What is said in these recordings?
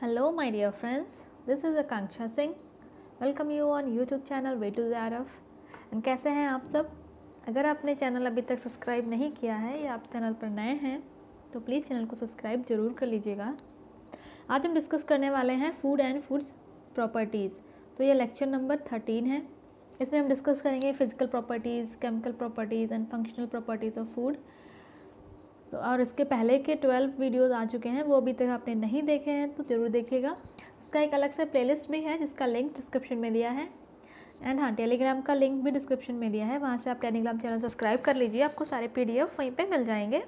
Hello my dear friends, this is Akanksha Singh. Welcome you on YouTube channel Way to Zaraf. And कैसे हैं आप सब अगर आपने चैनल अभी तक सब्सक्राइब नहीं किया है या आप चैनल पर नए हैं तो प्लीज़ चैनल को सब्सक्राइब ज़रूर कर लीजिएगा आज हम डिस्कस करने वाले हैं फूड एंड फूड्स प्रॉपर्टीज़ तो ये लेक्चर नंबर थर्टीन है इसमें हम डिस्कस करेंगे physical properties chemical properties and functional properties of food तो और इसके पहले के ट्वेल्व वीडियोस आ चुके हैं वो अभी तक आपने नहीं देखे हैं तो ज़रूर देखिएगा इसका एक अलग से प्लेलिस्ट भी है जिसका लिंक डिस्क्रिप्शन में दिया है एंड हाँ टेलीग्राम का लिंक भी डिस्क्रिप्शन में दिया है वहाँ से आप टेलीग्राम चैनल सब्सक्राइब कर लीजिए आपको सारे पी वहीं पर मिल जाएंगे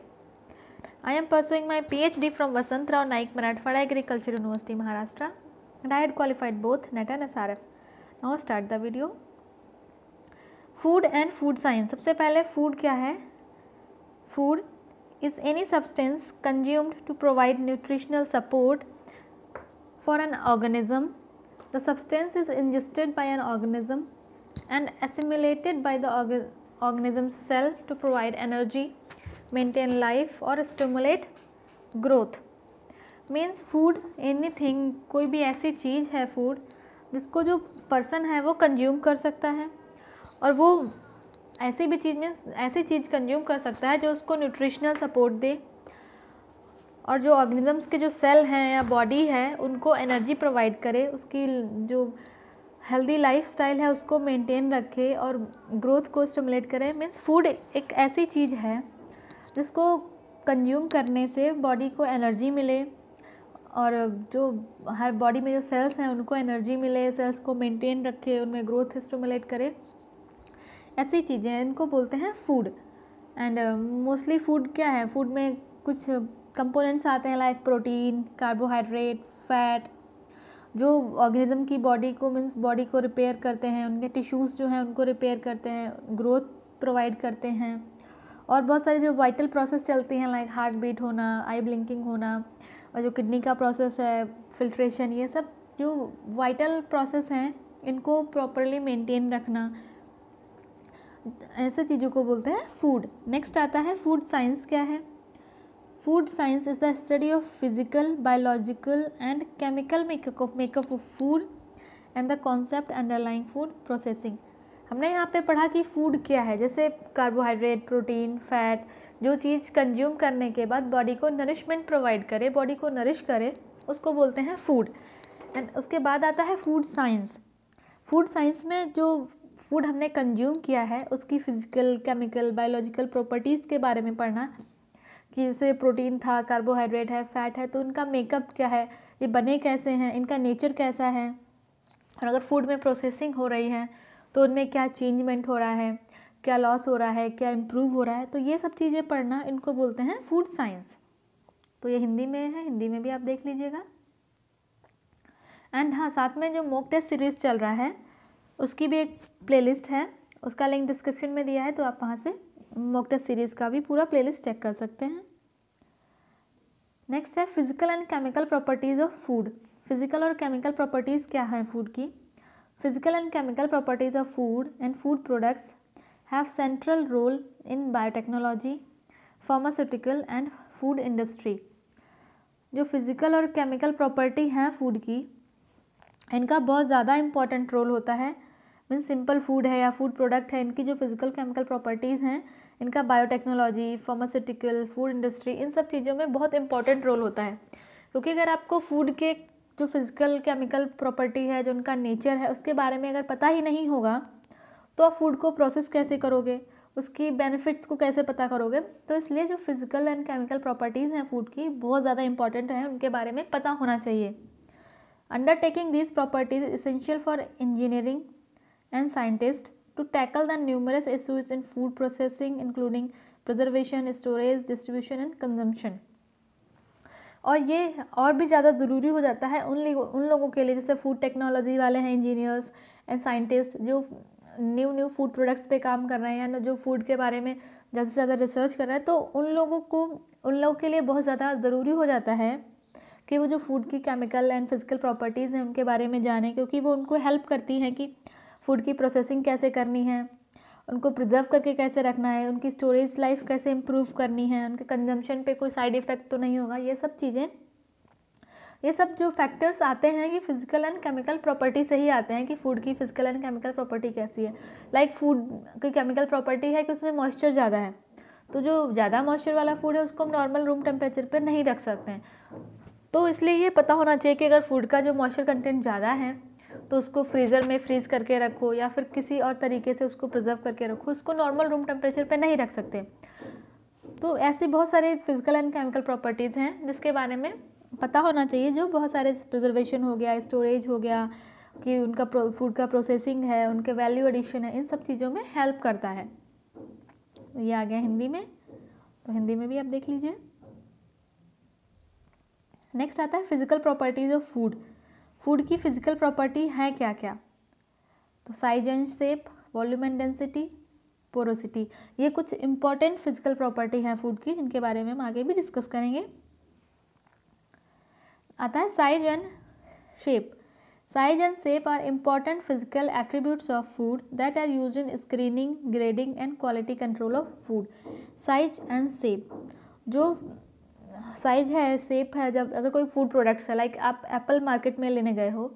I am pursuing my P H D from Vasantrao Naik Marathwada agriculture university Maharashtra and I had qualified both NET and now start the video food and food science सबसे पहले फूड क्या है food is any substance consumed to provide nutritional support for an organism. The substance is ingested by an organism and assimilated by the orga organism's cell to provide energy, maintain life or stimulate growth. Means food anything कोई भी ऐसी चीज़ है food जिसको जो person है वो consume कर सकता है और वो ऐसी भी चीज़ में ऐसी चीज़ कंज्यूम कर सकता है जो उसको न्यूट्रिशनल सपोर्ट दे और जो ऑर्गेनिजम्स के जो सेल हैं या बॉडी है उनको एनर्जी प्रोवाइड करे उसकी जो हेल्दी लाइफस्टाइल है उसको मेंटेन रखे और ग्रोथ को स्टमुलेट करे मीन्स फूड एक ऐसी चीज़ है जिसको कंज्यूम करने से बॉडी को एनर्जी मिले और जो हर बॉडी में जो सेल्स हैं उनको एनर्जी मिले सेल्स को मेंटेन रखे उनमें ग्रोथ स्टमुलेट करे ऐसी चीज़ें इनको बोलते हैं फूड एंड मोस्टली फूड क्या है फूड में कुछ कंपोनेंट्स आते हैं लाइक प्रोटीन कार्बोहाइड्रेट फैट जो ऑर्गेनिज्म की बॉडी को मीन्स बॉडी को रिपेयर करते हैं उनके टिश्यूज़ जो हैं उनको रिपेयर करते हैं ग्रोथ प्रोवाइड करते हैं और बहुत सारे जो वाइटल प्रोसेस चलते हैं लाइक हार्ट बीट होना आई ब्लिंकिंग होना और जो किडनी का प्रोसेस है फिल्ट्रेशन ये सब जो वाइटल प्रोसेस हैं इनको प्रॉपरली मेंटेन रखना ऐसे चीज़ों को बोलते हैं फूड नेक्स्ट आता है फूड साइंस क्या है food science is the study of physical biological and chemical makeup of makeup of food and the concept underlying food processing हमने यहाँ पे पढ़ा कि फूड क्या है जैसे कार्बोहाइड्रेट प्रोटीन फैट जो चीज़ कंज्यूम करने के बाद बॉडी को नरिशमेंट प्रोवाइड करे बॉडी को नरिश करे उसको बोलते हैं फूड एंड उसके बाद आता है फूड साइंस फूड साइंस में जो फूड हमने कंज्यूम किया है उसकी फिजिकल केमिकल बायोलॉजिकल प्रॉपर्टीज़ के बारे में पढ़ना कि जैसे प्रोटीन था कार्बोहाइड्रेट है फैट है तो इनका मेकअप क्या है ये बने कैसे हैं इनका नेचर कैसा है और अगर फूड में प्रोसेसिंग हो रही है तो उनमें क्या चेंजमेंट हो रहा है क्या लॉस हो रहा है क्या इम्प्रूव हो रहा है तो ये सब चीज़ें पढ़ना इनको बोलते हैं फूड साइंस तो ये हिंदी में है हिंदी में भी आप देख लीजिएगा एंड हाँ साथ में जो मॉक टेस्ट सीरीज़ चल रहा है उसकी भी एक प्लेलिस्ट है उसका लिंक डिस्क्रिप्शन में दिया है तो आप वहाँ से मॉक सीरीज़ का भी पूरा प्लेलिस्ट चेक कर सकते हैं नेक्स्ट है physical and chemical properties of food physical और केमिकल प्रॉपर्टीज़ क्या हैं फूड की physical and chemical properties of food and food products have central role in biotechnology pharmaceutical and food industry जो physical और केमिकल प्रॉपर्टी हैं food की इनका बहुत ज़्यादा इम्पॉर्टेंट रोल होता है मीन सिंपल फूड है या फूड प्रोडक्ट है इनकी जो फिजिकल केमिकल प्रॉपर्टीज़ हैं इनका बायोटेक्नोलॉजी फार्मास्यूटिकल फूड इंडस्ट्री इन सब चीज़ों में बहुत इंपॉर्टेंट रोल होता है क्योंकि अगर आपको फूड के जो फिजिकल केमिकल प्रॉपर्टी है जो उनका नेचर है उसके बारे में अगर पता ही नहीं होगा तो आप फूड को प्रोसेस कैसे करोगे उसकी बेनिफिट्स को कैसे पता करोगे तो इसलिए जो फिज़िकल एंड केमिकल प्रॉपर्टीज़ हैं फूड की बहुत ज़्यादा इंपॉर्टेंट हैं उनके बारे में पता होना चाहिए undertaking these properties essential for engineering and scientists to tackle the numerous issues in food processing including preservation, storage, distribution and consumption. और ये और भी ज़्यादा ज़रूरी हो जाता है उन लोगों उन लोगों के लिए जैसे फूड टेक्नोलॉजी वाले हैं इंजीनियर्स एंड साइंटिस्ट जो न्यू न्यू फूड प्रोडक्ट्स पे काम कर रहे हैं या जो फूड के बारे में ज़्यादा से ज़्यादा रिसर्च कर रहे हैं तो उन लोगों को उन लोगों के लिए बहुत ज़्यादा ज़रूरी हो जाता है कि वो जो फूड की केमिकल एंड फिजिकल प्रॉपर्टीज़ हैं उनके बारे में जाने क्योंकि वो उनको हेल्प करती हैं कि फूड की प्रोसेसिंग कैसे करनी है उनको प्रिजर्व करके कैसे रखना है उनकी स्टोरेज लाइफ कैसे इम्प्रूव करनी है उनके कंजम्पशन पे कोई साइड इफ़ेक्ट तो नहीं होगा ये सब चीज़ें ये सब जो फैक्टर्स आते हैं ये फिजिकल एंड केमिकल प्रॉपर्टी से ही आते हैं कि फूड की फिजिकल एंड केमिकल प्रॉपर्टी कैसी है लाइक like फूड की केमिकल प्रॉपर्टी है कि उसमें मॉइस्चर ज़्यादा है तो जो ज़्यादा मॉइस्चर वाला फूड है उसको हम नॉर्मल रूम टेम्परेचर पर नहीं रख सकते हैं तो इसलिए ये पता होना चाहिए कि अगर फूड का जो मॉइस्चर कंटेंट ज़्यादा है तो उसको फ्रीज़र में फ्रीज़ करके रखो या फिर किसी और तरीके से उसको प्रिजर्व करके रखो उसको नॉर्मल रूम टेम्परेचर पर नहीं रख सकते तो ऐसी बहुत सारी फिजिकल एंड केमिकल प्रॉपर्टीज़ हैं जिसके बारे में पता होना चाहिए जो बहुत सारे प्रिजर्वेशन हो गया स्टोरेज हो गया कि उनका फूड का प्रोसेसिंग है उनके वैल्यू एडिशन है इन सब चीज़ों में हेल्प करता है ये आ गया हिंदी में तो हिंदी में भी आप देख लीजिए नेक्स्ट आता है physical properties of food food की फिजिकल प्रॉपर्टी हैं क्या क्या तो size and shape volume and density porosity ये कुछ इंपॉर्टेंट फिजिकल प्रॉपर्टी हैं फूड की जिनके बारे में हम आगे भी डिस्कस करेंगे आता है size and shape size and shape are important physical attributes of food that are use in screening grading and quality control of food size and shape जो साइज है सेप है जब अगर कोई फूड प्रोडक्ट्स है लाइक आप apple market में लेने गए हो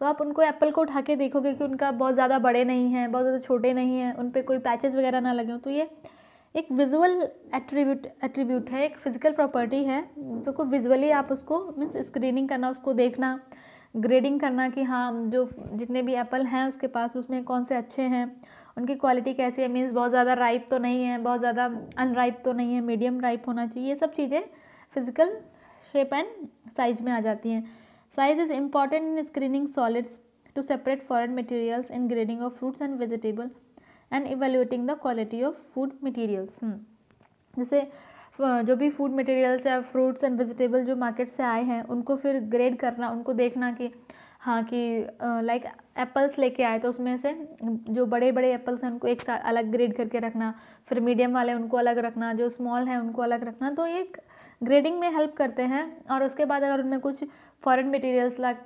तो आप उनको एप्पल को उठा के देखोगे कि उनका बहुत ज़्यादा बड़े नहीं हैं बहुत ज़्यादा छोटे नहीं हैं उन पर कोई पैचेस वगैरह ना लगे हों तो ये एक विजुअल एट्रीब्यूट एट्रीब्यूट है एक फिजिकल प्रॉपर्टी है तो को विजुअली आप उसको मीन्स स्क्रीनिंग करना उसको देखना ग्रेडिंग करना कि हाँ जो जितने भी एप्पल हैं उसके पास उसमें कौन से अच्छे हैं उनकी क्वालिटी कैसी है मीन्स बहुत ज़्यादा राइप तो नहीं है बहुत ज़्यादा अनराइप तो नहीं है मीडियम राइप होना चाहिए ये सब चीज़ें फिजिकल शेप एंड साइज में आ जाती हैं size is important in screening solids to separate foreign materials in grading of fruits and vegetable and evaluating the quality of food materials जैसे जो भी फूड मटेरियल्स या फ्रूट्स एंड वेजिटेबल जो market से आए हैं उनको फिर ग्रेड करना उनको देखना कि हाँ कि लाइक एप्पल्स लेके आए तो उसमें से जो बड़े बड़े एप्पल्स हैं उनको एक साथ अलग ग्रेड करके रखना फिर मीडियम वाले उनको अलग रखना जो स्मॉल हैं उनको अलग रखना तो एक ग्रेडिंग में हेल्प करते हैं और उसके बाद अगर उनमें कुछ फॉरेन मटेरियल्स लाइक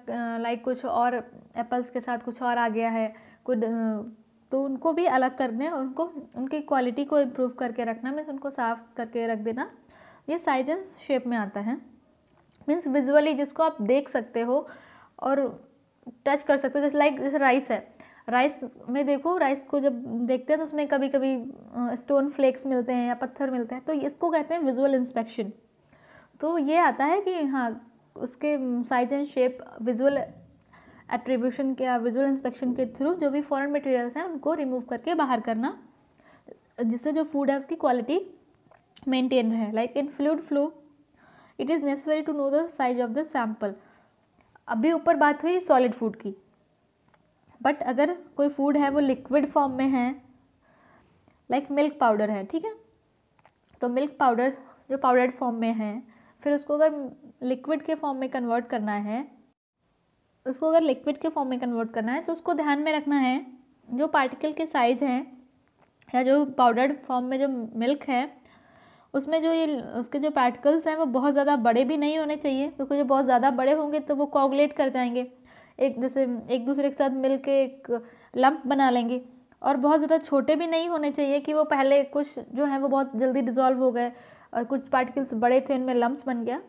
लाइक कुछ और एप्पल्स के साथ कुछ और आ गया है कुछ uh, तो उनको भी अलग करने उनको उनकी क्वालिटी को इम्प्रूव करके रखना मीन्स उनको साफ करके रख देना ये साइजेंस शेप में आता है मीन्स विजुअली जिसको आप देख सकते हो और टच कर सकते हो जैसे लाइक जैसे राइस है राइस में देखो राइस को जब देखते हैं तो उसमें कभी कभी स्टोन फ्लेक्स मिलते हैं या पत्थर मिलते हैं तो इसको कहते हैं विजुअल इंस्पेक्शन तो ये आता है कि हाँ उसके size and shape visual attribution के या विजुअल इंस्पेक्शन के थ्रू जो भी फॉरेन मटेरियल्स हैं उनको रिमूव करके बाहर करना जिससे जो फूड है उसकी क्वालिटी मेंटेन रहे like in fluid flu it is necessary to know the size of the sample अभी ऊपर बात हुई सॉलिड फूड की बट अगर कोई फूड है वो लिक्विड फॉर्म में है लाइक मिल्क पाउडर है ठीक है तो मिल्क पाउडर जो पाउडर्ड फॉर्म में है फिर उसको अगर लिक्विड के फॉर्म में कन्वर्ट करना है उसको अगर लिक्विड के फॉर्म में कन्वर्ट करना है तो उसको ध्यान में रखना है जो पार्टिकल के साइज़ हैं या जो पाउडर्ड फॉर्म में जो मिल्क है उसमें जो ये उसके जो पार्टिकल्स हैं वो बहुत ज़्यादा बड़े भी नहीं होने चाहिए क्योंकि जो बहुत ज़्यादा बड़े होंगे तो वो कॉगलेट कर जाएंगे एक जैसे एक दूसरे के साथ मिल के एक लम्प बना लेंगे और बहुत ज़्यादा छोटे भी नहीं होने चाहिए कि वो पहले कुछ जो है वो बहुत जल्दी डिज़ोल्व हो गए और कुछ पार्टिकल्स बड़े थे उनमें लम्ब बन गया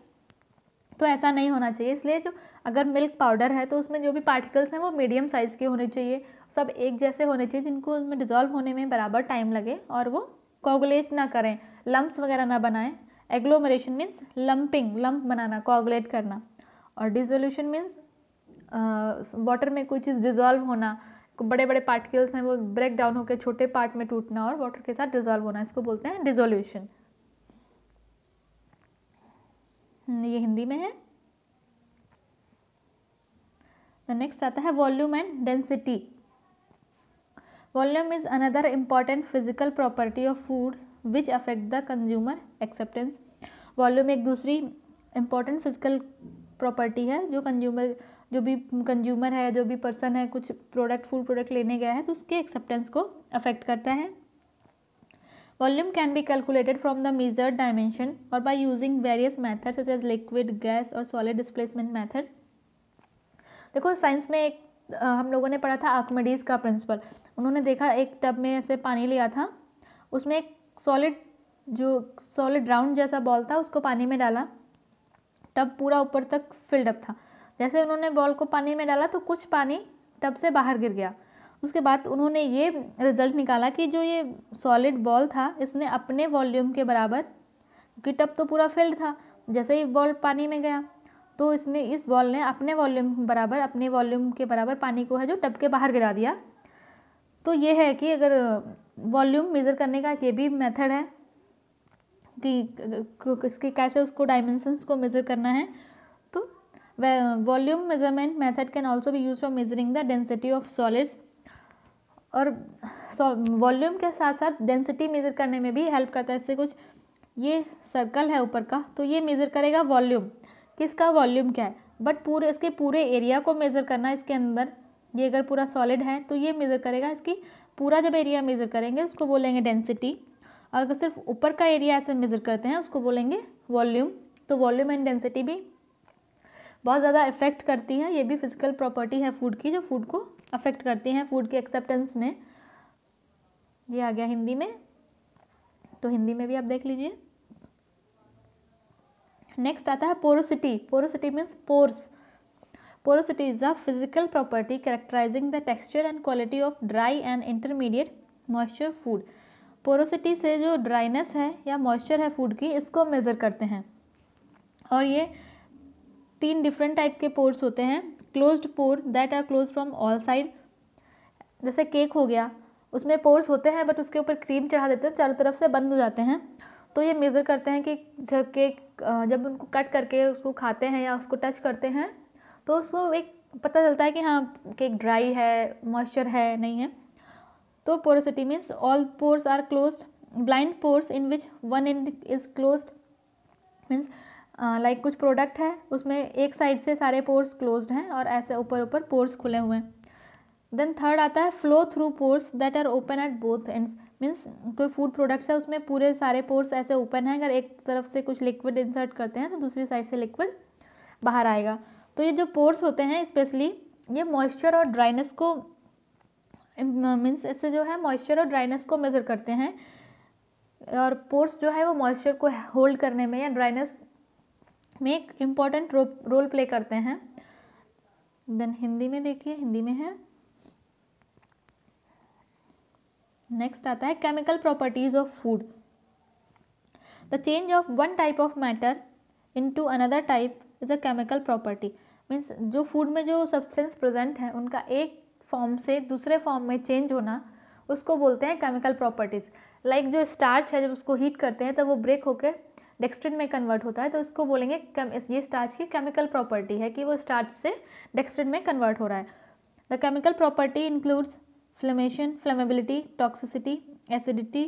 तो ऐसा नहीं होना चाहिए इसलिए जो अगर मिल्क पाउडर है तो उसमें जो भी पार्टिकल्स हैं वो मीडियम साइज़ के होने चाहिए सब एक जैसे होने चाहिए जिनको उसमें डिज़ोल्व होने में बराबर टाइम लगे और वो कोगुलेट ना करें लम्ब्स वगैरह ना बनाएं एग्लोमरेशन मीन्स लम्पिंग लम्प बनाना कोगुलेट करना और डिजोल्यूशन मीन्स वाटर में कोई चीज़ डिज़ोल्व होना बड़े बड़े पार्टिकल्स हैं वो ब्रेक डाउन होकर छोटे पार्ट में टूटना और वाटर के साथ डिजोल्व होना इसको बोलते हैं डिजोल्यूशन हम्म, ये हिंदी में है नेक्स्ट आता है volume and density volume is another important physical property of food which affect the consumer acceptance volume एक दूसरी इम्पॉर्टेंट फिजिकल प्रॉपर्टी है जो कंज्यूमर जो भी कंज्यूमर है जो भी पर्सन है कुछ प्रोडक्ट फूड प्रोडक्ट लेने गया है तो उसके एक्सेप्टेंस को अफेक्ट करता है volume can be calculated from the measured dimension और by using various method such as liquid gas और सॉलिड डिस्प्लेसमेंट मैथड देखो साइंस में एक हम लोगों ने पढ़ा था आकमेडीज का प्रिंसिपल उन्होंने देखा एक टब में ऐसे पानी लिया था उसमें एक सॉलिड जो सॉलिड राउंड जैसा बॉल था उसको पानी में डाला टब पूरा ऊपर तक फिल्डअप था जैसे उन्होंने बॉल को पानी में डाला तो कुछ पानी टब से बाहर गिर गया उसके बाद उन्होंने ये रिज़ल्ट निकाला कि जो ये सॉलिड बॉल था इसने अपने वॉल्यूम के बराबर क्योंकि टब तो पूरा फिल्ड था जैसे ही बॉल पानी में गया तो इसने इस बॉल ने अपने वॉल्यूम बराबर अपने वॉल्यूम के बराबर पानी को है जो टब के बाहर गिरा दिया तो ये है कि अगर वॉल्यूम मेज़र करने का ये भी मेथड है कि इसके कैसे उसको डायमेंशंस को मेज़र करना है volume measurement method can also भी use for measuring the density of solids और वॉल्यूम के साथ साथ डेंसिटी मेजर करने में भी हेल्प करता है इससे कुछ ये सर्कल है ऊपर का तो ये मेज़र करेगा वॉल्यूम किसका वॉल्यूम क्या है बट पूरे इसके पूरे एरिया को मेज़र करना इसके अंदर ये अगर पूरा सॉलिड है तो ये मेज़र करेगा इसकी पूरा जब एरिया मेज़र करेंगे उसको बोलेंगे डेंसिटी और अगर सिर्फ ऊपर का एरिया ऐसे मेज़र करते हैं उसको बोलेंगे वॉल्यूम तो वॉल्यूम एंड डेंसिटी भी बहुत ज़्यादा इफ़ेक्ट करती हैं ये भी फिजिकल प्रॉपर्टी है फूड की जो फूड को अफेक्ट करती हैं फूड के एक्सेप्टेंस में ये आ गया हिंदी में तो हिंदी में भी आप देख लीजिए नेक्स्ट आता है porosity porosity means pores porosity is a physical property characterizing the texture and quality of dry and intermediate moisture food porosity से जो ड्राइनेस है या मॉइस्चर है फूड की इसको मेज़र करते हैं और ये तीन डिफरेंट टाइप के पोर्स होते हैं closed pore that are close from all side जैसे केक हो गया उसमें पोर्स होते हैं बट उसके ऊपर क्रीम चढ़ा देते हैं चारों तरफ से बंद हो जाते हैं तो ये मेज़र करते हैं कि केक जब उनको कट करके उसको खाते हैं या उसको टच करते हैं तो उसको एक पता चलता है कि हाँ केक ड्राई है मॉइस्चर है नहीं है तो porosity means all pores are close blind pores in which one end is close means like like कुछ प्रोडक्ट है उसमें एक साइड से सारे पोर्स क्लोज्ड हैं और ऐसे ऊपर ऊपर पोर्स खुले हुए हैं देन थर्ड आता है flow through pores that are open at both ends means कोई फूड प्रोडक्ट्स है उसमें पूरे सारे पोर्स ऐसे ओपन हैं अगर एक तरफ से कुछ लिक्विड इंसर्ट करते हैं तो दूसरी साइड से लिक्विड बाहर आएगा तो ये जो पोर्स होते हैं स्पेशली ये मॉइस्चर और ड्राइनेस को मीन्स इससे जो है मॉइस्चर और ड्राइनेस को मेज़र करते हैं और पोर्स जो है वो मॉइस्चर को होल्ड करने में या ड्राइनेस में एक इम्पॉर्टेंट रो, रोल प्ले करते हैं देन हिंदी में देखिए हिंदी में है नेक्स्ट आता है chemical properties of food the change of one type of matter into another type is a chemical property means जो फूड में जो सब्सटेंस प्रेजेंट है उनका एक फॉर्म से दूसरे फॉर्म में चेंज होना उसको बोलते हैं केमिकल प्रॉपर्टीज़ लाइक जो स्टार्च है जब उसको हीट करते हैं तब वो ब्रेक होकर डेक्सट्रिन में कन्वर्ट होता है तो उसको बोलेंगे ये स्टार्च की केमिकल प्रॉपर्टी है कि वो स्टार्च से डेक्सट्रिन में कन्वर्ट हो रहा है the chemical property includes flammation flammability toxicity acidity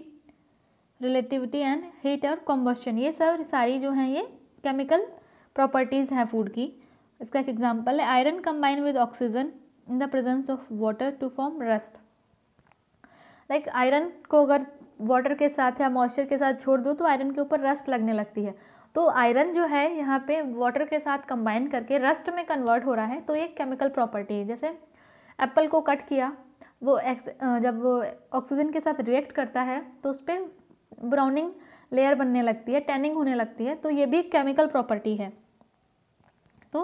relativity and heat और कॉम्बस्शन ये सब सारी जो हैं ये केमिकल प्रॉपर्टीज़ हैं फूड की इसका एक एग्जाम्पल है iron combine with oxygen in the presence of water to form rust like iron को अगर वाटर के साथ या मॉइस्चर के साथ छोड़ दो तो आयरन के ऊपर रस्ट लगने लगती है तो आयरन जो है यहाँ पे वाटर के साथ कंबाइन करके रस्ट में कन्वर्ट हो रहा है तो ये केमिकल प्रॉपर्टी है जैसे एप्पल को कट किया वो एक्स जब वो ऑक्सीजन के साथ रिएक्ट करता है तो उस पर ब्राउनिंग लेयर बनने लगती है टैनिंग होने लगती है तो ये भी केमिकल प्रॉपर्टी है तो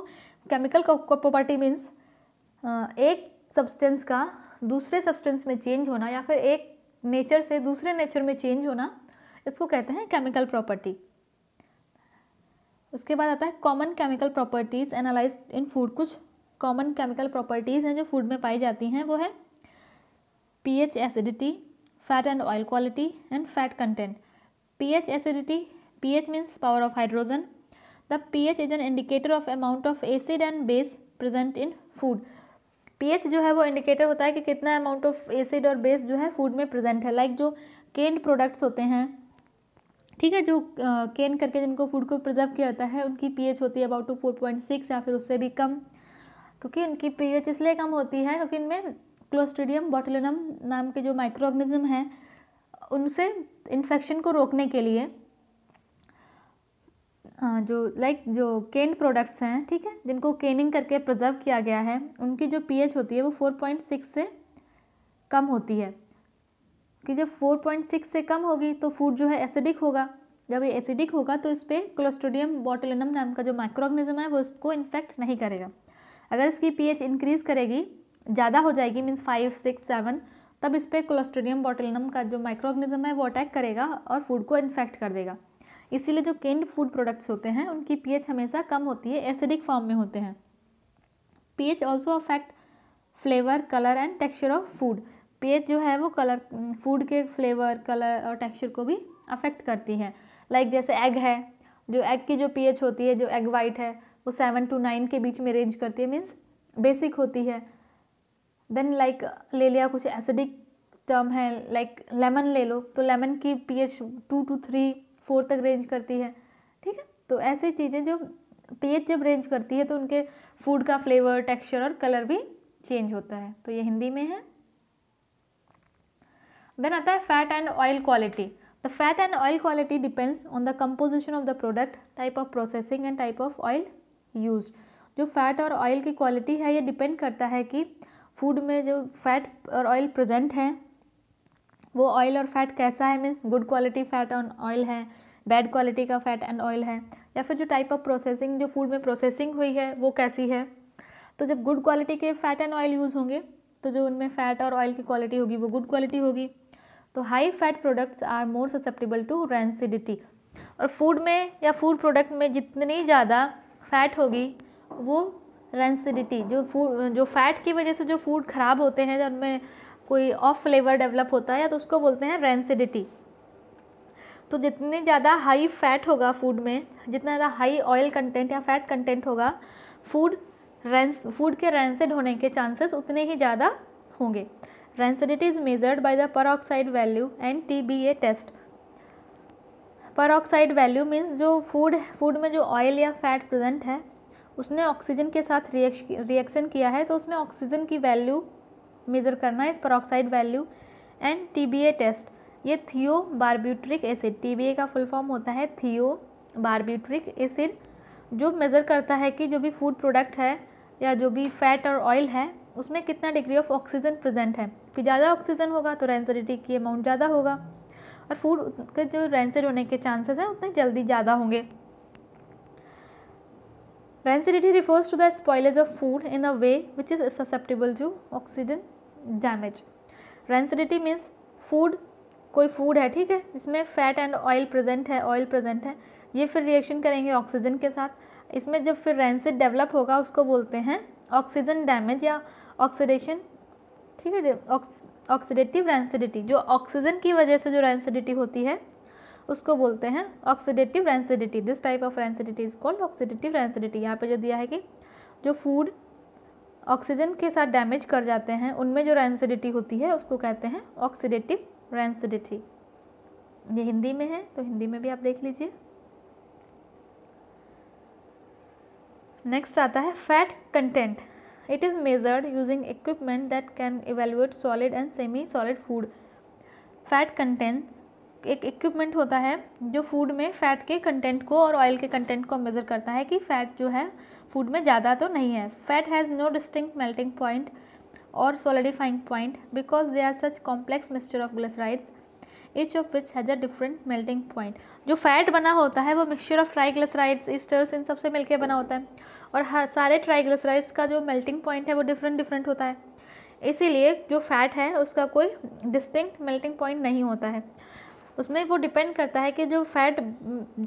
केमिकल प्रॉपर्टी मीन्स एक सब्सटेंस का दूसरे सब्सटेंस में चेंज होना या फिर एक नेचर से दूसरे नेचर में चेंज होना इसको कहते हैं केमिकल प्रॉपर्टी उसके बाद आता है common chemical properties analyze in food कुछ कॉमन केमिकल प्रॉपर्टीज़ हैं जो फूड में पाई जाती हैं वो है pH acidity fat and oil quality and fat content pH acidity pH means power of hydrogen the pH is an indicator of amount of acid and base present in food pH जो है वो indicator होता है कि कितना amount of acid और base जो है फूड में प्रेजेंट है लाइक like जो केंड प्रोडक्ट्स होते हैं ठीक है जो केन uh, करके जिनको फूड को प्रिजर्व किया जाता है उनकी पीएच होती है about two four point six या फिर उससे भी कम क्योंकि इनकी पीएच इसलिए कम होती है क्योंकि इनमें क्लोस्ट्रीडियम बॉटलिनम नाम के जो माइक्रो ऑर्गेनिज्म हैं उनसे इन्फेक्शन को रोकने के लिए जो लाइक जो केन प्रोडक्ट्स हैं ठीक है जिनको केनिंग करके प्रिजर्व किया गया है उनकी जो पीएच होती है वो फोर पॉइंट सिक्स से कम होती है कि जब फोर पॉइंट सिक्स से कम होगी तो फूड जो है एसिडिक होगा जब ये एसिडिक होगा तो इस पर क्लोस्टोडियम बॉटलिनम नाम का जो माइक्रोऑर्गेनिज्म है वो इसको इन्फेक्ट नहीं करेगा अगर इसकी एच इंक्रीज़ करेगी ज़्यादा हो जाएगी मीन्स फाइव सिक्स सेवन तब इस पर क्लोस्टोडियम बॉटलिनम का जो माइक्रोऑर्गेनिज्म है वो अटैक करेगा और फूड को इन्फेक्ट कर देगा इसीलिए जो केंड फूड प्रोडक्ट्स होते हैं उनकी पीएच हमेशा कम होती है एसिडिक फॉर्म में होते हैं pH also affect flavour colour and texture of food pH जो है वो कलर फूड के फ्लेवर कलर और टेक्सचर को भी अफेक्ट करती है लाइक like जैसे एग है जो एग की जो पीएच होती है जो एग वाइट है वो सेवन टू नाइन के बीच में रेंज करती है मीन्स बेसिक होती है देन लाइक like, ले लिया कुछ एसिडिक टर्म है लाइक like लेमन ले लो तो लेमन की pH two to three four तक रेंज करती है ठीक है तो ऐसी चीज़ें जो पेज जब रेंज करती है तो उनके फूड का फ्लेवर टेक्सचर और कलर भी चेंज होता है तो ये हिंदी में है देन आता है fat and oil quality the fat and oil quality depends on the composition of the product type of processing and type of oil use जो फैट और ऑयल की क्वालिटी है ये डिपेंड करता है कि फूड में जो फैट और ऑयल प्रेजेंट हैं वो ऑयल और फैट कैसा है मीन्स गुड क्वालिटी फैट और ऑयल है बैड क्वालिटी का फैट एंड ऑयल है या फिर जो टाइप ऑफ प्रोसेसिंग जो फूड में प्रोसेसिंग हुई है वो कैसी है तो जब गुड क्वालिटी के फैट एंड ऑयल यूज़ होंगे तो जो उनमें फ़ैट और ऑयल की क्वालिटी होगी वो गुड क्वालिटी होगी तो high fat products are more susceptible to rancidity और फूड में या फूड प्रोडक्ट में जितनी ज़्यादा फैट होगी वो रेंसिडिटी जो फूड जो फैट की वजह से जो फूड ख़राब होते हैं उनमें कोई ऑफ फ्लेवर डेवलप होता है या तो उसको बोलते हैं रेंसिडिटी तो जितनी ज़्यादा हाई फैट होगा फूड में जितना ज़्यादा हाई ऑयल कंटेंट या फैट कंटेंट होगा फूड रेंस फूड के रेंसिड होने के चांसेस उतने ही ज़्यादा होंगे rancidity is measured by the peroxide value and T B A test peroxide value means जो फूड फूड में जो ऑयल या फैट प्रेजेंट है उसने ऑक्सीजन के साथ रिएक्शन किया है तो उसमें ऑक्सीजन की वैल्यू मेज़र करना है इस peroxide value and A test ये थियो बारब्यूट्रिक एसिड ए का फुल फॉर्म होता है थियो बारब्यूट्रिक एसिड जो मेज़र करता है कि जो भी फूड प्रोडक्ट है या जो भी फैट और ऑयल है उसमें कितना डिग्री ऑफ ऑक्सीजन प्रेजेंट है कि ज़्यादा ऑक्सीजन होगा तो रेंसरिटी की अमाउंट ज़्यादा होगा और फूड के जो रेंसर होने के चांसेस हैं उतने जल्दी ज़्यादा होंगे rancidity refers to the spoilage of food in a way which is susceptible to oxygen damage rancidity means food कोई फूड है ठीक है इसमें फैट एंड ऑयल प्रेजेंट है ऑयल प्रेजेंट है ये फिर रिएक्शन करेंगे ऑक्सीजन के साथ इसमें जब फिर रेंसिड डेवलप होगा उसको बोलते हैं ऑक्सीजन डैमेज या ऑक्सीडेशन ठीक है ऑक्सीडेटिव रेंसिडिटी जो ऑक्सीजन की वजह से जो रेंसिडिटी होती है उसको बोलते हैं oxidative rancidity this type of rancidity is called oxidative rancidity यहाँ पे जो दिया है कि जो फूड ऑक्सीजन के साथ डैमेज कर जाते हैं उनमें जो रेंसिडिटी होती है उसको कहते हैं ऑक्सीडेटिव रेंसिडिटी ये हिंदी में है तो हिंदी में भी आप देख लीजिए नेक्स्ट आता है fat content it is measured using equipment that can evaluate solid and semi solid food fat content एक इक्विपमेंट होता है जो फूड में फ़ैट के कंटेंट को और ऑयल के कंटेंट को मेज़र करता है कि फ़ैट जो है फूड में ज़्यादा तो नहीं है fat has no distinct melting point और solidifying point because they are such complex mixture of glycerides each of which has a different melting point जो फैट बना होता है वो मिक्सचर ऑफ ट्राइग्लिसराइड्स ईस्टर्स इन सबसे मिलकर बना होता है और हर सारे ट्राइग्लिसराइड्स का जो मेल्टिंग पॉइंट है वो डिफरेंट डिफरेंट होता है इसीलिए जो फैट है उसका कोई डिस्टिंक्ट मेल्टिंग पॉइंट नहीं होता है उसमें वो डिपेंड करता है कि जो फैट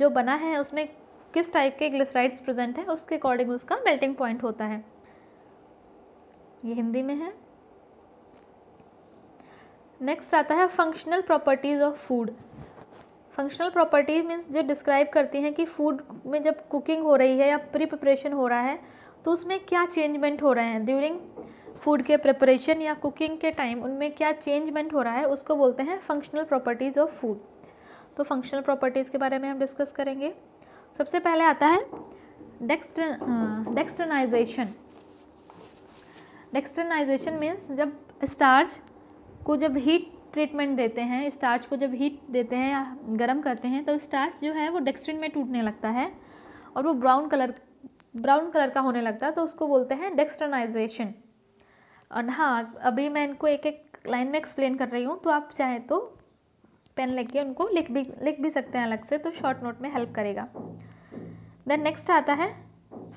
जो बना है उसमें किस टाइप के ग्लिसराइड्स प्रेजेंट हैं उसके अकॉर्डिंग उसका मेल्टिंग पॉइंट होता है ये हिंदी में है नेक्स्ट आता है functional properties of food functional properties means जो डिस्क्राइब करती हैं कि फूड में जब कुकिंग हो रही है या प्री प्रिपरेशन हो रहा है तो उसमें क्या चेंजमेंट हो रहे हैं ड्यूरिंग फूड के प्रिपरेशन या कुकिंग के टाइम उनमें क्या चेंजमेंट हो रहा है उसको बोलते हैं फंक्शनल प्रॉपर्टीज़ ऑफ फूड तो फंक्शनल प्रॉपर्टीज़ के बारे में हम डिस्कस करेंगे सबसे पहले आता है डेक्स्टर डेक्स्टर्नाइजेशन डेक्स्टर्नाइजेशन मीन्स जब स्टार्च को जब हीट ट्रीटमेंट देते हैं स्टार्च को जब हीट देते हैं या गर्म करते हैं तो स्टार्च जो है वो डेक्सट्रिन में टूटने लगता है और वो ब्राउन कलर ब्राउन कलर का होने लगता है तो उसको बोलते हैं डेक्स्टर्नाइजेशन और हाँ अभी मैं इनको एक एक लाइन में एक्सप्लेन कर रही हूँ तो आप चाहें तो पेन लेके उनको लिख भी लिख भी सकते हैं अलग से तो शॉर्ट नोट में हेल्प करेगा देन नेक्स्ट आता है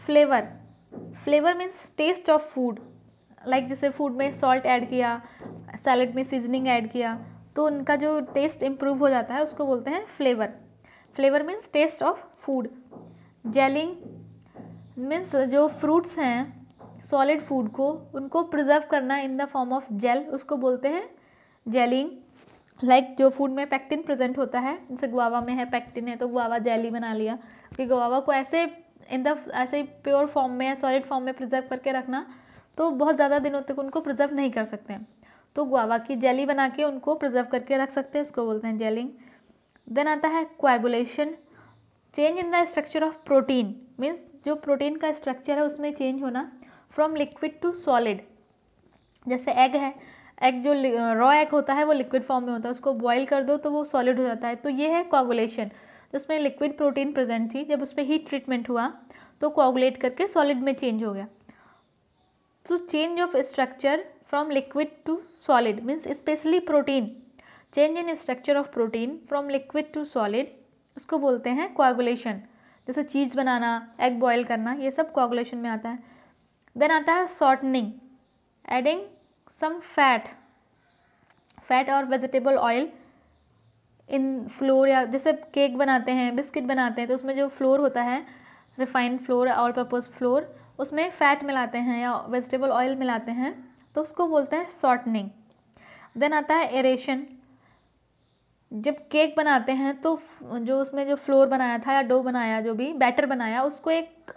flavour flavour means taste of food like जैसे फूड में सॉल्ट ऐड किया सैलड में सीजनिंग ऐड किया तो उनका जो टेस्ट इम्प्रूव हो जाता है उसको बोलते हैं flavour flavour means taste of food gelling means जो फ्रूट्स हैं सॉलिड फूड को उनको प्रिजर्व करना in the form of gel उसको बोलते हैं जेलिंग लाइक like, जो फूड में पैक्टिन प्रेजेंट होता है जैसे गुआवा में है पैक्टिन है तो गुआवा जेली बना लिया कि गुआवा को ऐसे इन द ऐसे प्योर फॉर्म में या सॉलिड फॉर्म में प्रिजर्व करके रखना तो बहुत ज़्यादा दिनों तक उनको प्रिजर्व नहीं कर सकते हैं तो गुआवा की जेली बना के उनको प्रिजर्व करके रख सकते हैं इसको बोलते हैं जेलिंग देन आता है coagulation change in the structure of protein means जो प्रोटीन का स्ट्रक्चर है उसमें चेंज होना फ्रॉम लिक्विड टू सॉलिड जैसे एग है एग जो रॉ एग होता है वो लिक्विड फॉर्म में होता है उसको बॉयल कर दो तो वो सॉलिड हो जाता है तो ये है कोगुलेशन तो उसमें लिक्विड प्रोटीन प्रेजेंट थी जब उस पर हीट ट्रीटमेंट हुआ तो कोगुलेट करके सॉलिड में चेंज हो गया तो change of structure from liquid to solid means specially protein change in structure of protein from liquid to solid उसको बोलते हैं कोगुलेशन जैसे चीज़ बनाना एग बॉयल करना ये सब कोगुलेशन में आता है देन आता है shortening adding some fat fat और वेजिटेबल ऑयल इन फ्लोर या जैसे केक बनाते हैं बिस्किट बनाते हैं तो उसमें जो फ्लोर होता है refined flour all purpose flour उसमें फ़ैट मिलाते हैं या वेजिटेबल ऑयल मिलाते हैं तो उसको बोलते हैं सॉटनिंग देन आता है एरेशन जब केक बनाते हैं तो जो उसमें जो फ्लोर बनाया था या डो बनाया जो भी बैटर बनाया उसको एक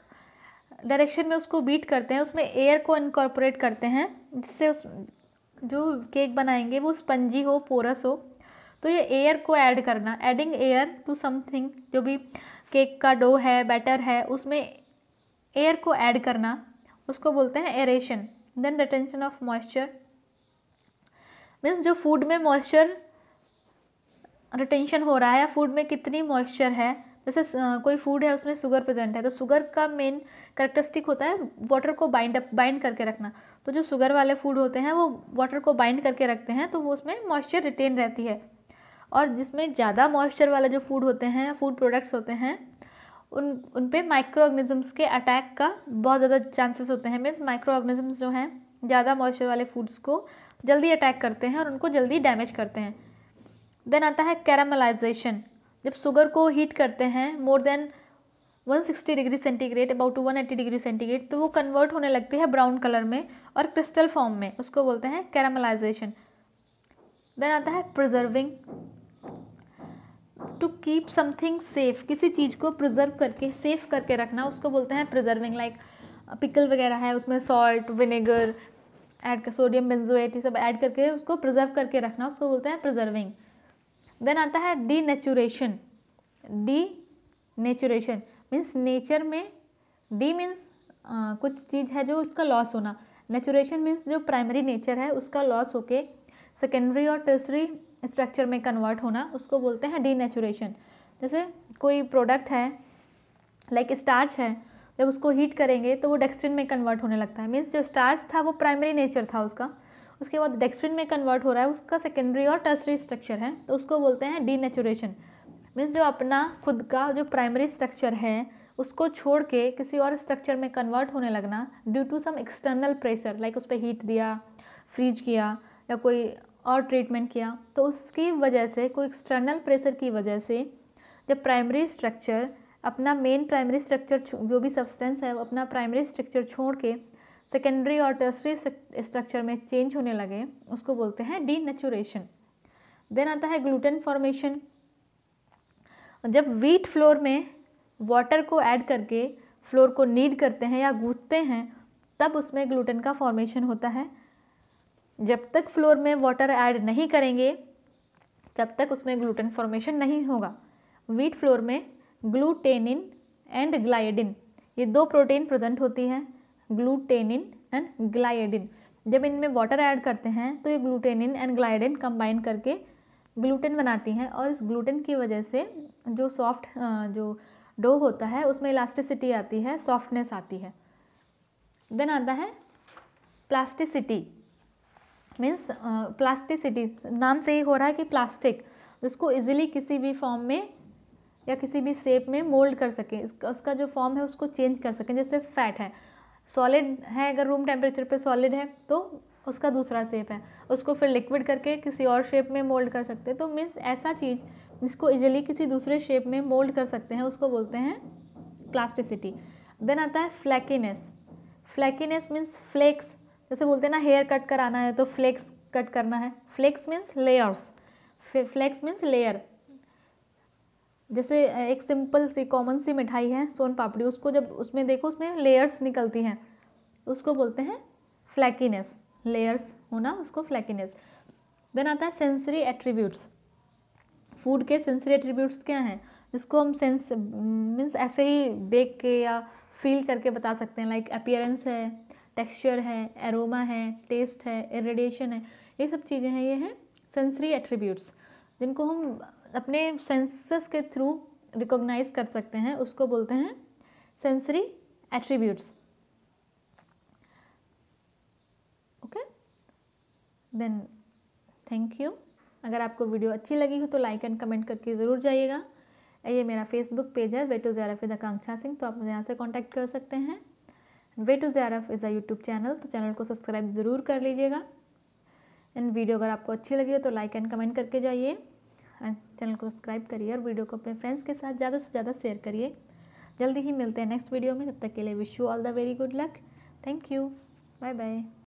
डायरेक्शन में उसको बीट करते हैं उसमें एयर को इनकॉर्पोरेट करते हैं जिससे उस जो केक बनाएंगे वो स्पंजी हो पोरस हो तो ये एयर को ऐड करना एडिंग एयर टू समथिंग जो भी केक का डो है बैटर है उसमें एयर को ऐड करना उसको बोलते हैं aeration then retention of moisture means जो फूड में मॉइस्चर रिटेंशन हो रहा है या फूड में कितनी मॉइस्चर है जैसे कोई फूड है उसमें शुगर प्रेजेंट है तो शुगर का मेन करेक्टरिस्टिक होता है वाटर को बाइंड अप बाइंड करके रखना तो जो शुगर वाले फूड होते हैं वो वाटर को बाइंड करके रखते हैं तो वो उसमें मॉइस्चर रिटेन रहती है और जिसमें ज़्यादा मॉइस्चर वाले जो फूड होते हैं फूड प्रोडक्ट्स होते हैं उन उन पर माइक्रो ऑर्गेनिजम्स के अटैक का बहुत ज़्यादा चांसेस होते हैं मीन्स माइक्रो ऑर्गेनिजम्स जो हैं ज़्यादा मॉइस्चर वाले फूड्स को जल्दी अटैक करते हैं और उनको जल्दी डैमेज करते हैं देन आता है कैरामलाइजेशन जब शुगर को हीट करते हैं more than 160 degree centigrade about 180 degree centigrade तो वो कन्वर्ट होने लगती है ब्राउन कलर में और क्रिस्टल फॉर्म में उसको बोलते हैं कैरामलाइजेशन देन आता है preserving to keep something safe किसी चीज़ को प्रिजर्व करके सेफ करके रखना उसको बोलते हैं प्रिजर्विंग लाइक पिकल वगैरह है उसमें सॉल्ट विनेगर एड कर सोडियम बेंजोएट ये सब ऐड करके उसको प्रिजर्व करके रखना उसको बोलते हैं प्रिजर्विंग देन आता है denaturation denaturation means nature में डी मीन्स कुछ चीज़ है जो उसका लॉस होना नेचुरेशन मीन्स जो प्राइमरी नेचर है उसका लॉस होके सेकेंडरी और टर्सरी स्ट्रक्चर में कन्वर्ट होना उसको बोलते हैं डी नेचुरेशन जैसे कोई प्रोडक्ट है लाइक like स्टार्च है जब उसको हीट करेंगे तो वो डेक्सट्रिन में कन्वर्ट होने लगता है मीन्स जो स्टार्च था वो प्राइमरी नेचर था उसका उसके बाद डेक्सट्रिन में कन्वर्ट हो रहा है उसका सेकेंडरी और टर्सरी स्ट्रक्चर है तो उसको बोलते हैं डीनेचुरेशन मीन्स जो अपना खुद का जो प्राइमरी स्ट्रक्चर है उसको छोड़ के किसी और स्ट्रक्चर में कन्वर्ट होने लगना due to some external pressure like उस पर हीट दिया फ्रीज किया या कोई और ट्रीटमेंट किया तो उसकी वजह से कोई एक्सटर्नल प्रेशर की वजह से जब प्राइमरी स्ट्रक्चर अपना मेन प्राइमरी स्ट्रक्चर जो भी सब्सटेंस है वो अपना प्राइमरी स्ट्रक्चर छोड़ के सेकेंडरी और टर्सरी स्ट्रक्चर में चेंज होने लगे उसको बोलते हैं डी नेचुरेशन देन आता है ग्लूटेन फॉर्मेशन जब वीट फ्लोर में वाटर को ऐड करके फ्लोर को नीड करते हैं या गूंथते हैं तब उसमें ग्लूटेन का फॉर्मेशन होता है जब तक फ्लोर में वाटर ऐड नहीं करेंगे तब तक उसमें ग्लूटेन फॉर्मेशन नहीं होगा वीट फ्लोर में ग्लूटेनिन एंड ग्लाइडिन ये दो प्रोटीन प्रेजेंट होती हैं ग्लूटेनिन एंड ग्लाइडिन जब इनमें वाटर ऐड करते हैं तो ये ग्लूटेनिन एंड ग्लाइडिन कंबाइन करके ग्लूटेन बनाती हैं और इस ग्लूटेन की वजह से जो सॉफ्ट जो डो होता है उसमें इलास्टिसिटी आती है सॉफ्टनेस आती है देन आता है प्लास्टिसिटी मीन्स प्लास्टिसिटी नाम से ही हो रहा है कि प्लास्टिक जिसको इजीली किसी भी फॉर्म में या किसी भी शेप में मोल्ड कर सकें इसका उसका जो फॉर्म है उसको चेंज कर सकें जैसे फैट है सॉलिड है अगर रूम टेम्परेचर पे सॉलिड है तो उसका दूसरा शेप है उसको फिर लिक्विड करके किसी और शेप में मोल्ड कर सकते हैं तो मीन्स ऐसा चीज़ जिसको इजिली किसी दूसरे शेप में मोल्ड कर सकते हैं उसको बोलते हैं प्लास्टिसिटी देन आता है फ्लैकीनेस फ्लैकीनेस मीन्स फ्लेक्स जैसे बोलते हैं ना हेयर कट कराना है तो फ्लेक्स कट करना है flakes means layers flakes means layer जैसे एक सिंपल सी कॉमन सी मिठाई है सोन पापड़ी उसको जब उसमें देखो उसमें लेयर्स निकलती हैं उसको बोलते हैं फ्लैकीनेस लेयर्स होना उसको फ्लैकीनेस देन आता है सेंसरी एट्रीब्यूट्स फूड के सेंसरी एट्रीब्यूट्स क्या हैं जिसको हम सेंस मीन्स ऐसे ही देख के या फील करके बता सकते हैं लाइक अपियरेंस है टेक्सचर है एरोमा है टेस्ट है इरेडिएशन है ये सब चीज़ें हैं ये हैं सेंसरी एट्रीब्यूट्स जिनको हम अपने सेंसेस के थ्रू रिकॉग्नाइज कर सकते हैं उसको बोलते हैं sensory attributes okay then thank you अगर आपको वीडियो अच्छी लगी हो तो लाइक एंड कमेंट करके ज़रूर जाइएगा ये मेरा फेसबुक पेज है वे टू जैरफ इज़ आकांक्षा सिंह तो आप मुझे यहाँ से कांटेक्ट कर सकते हैं वे टू जैरफ इज़ अ यूट्यूब चैनल तो चैनल को सब्सक्राइब ज़रूर कर लीजिएगा एंड वीडियो अगर आपको अच्छी लगी हो तो लाइक एंड कमेंट करके जाइए चैनल को सब्सक्राइब करिए और वीडियो को अपने फ्रेंड्स के साथ ज़्यादा से ज़्यादा शेयर करिए जल्दी ही मिलते हैं नेक्स्ट वीडियो में तब तक के लिए wish you all the very good luck thank you bye bye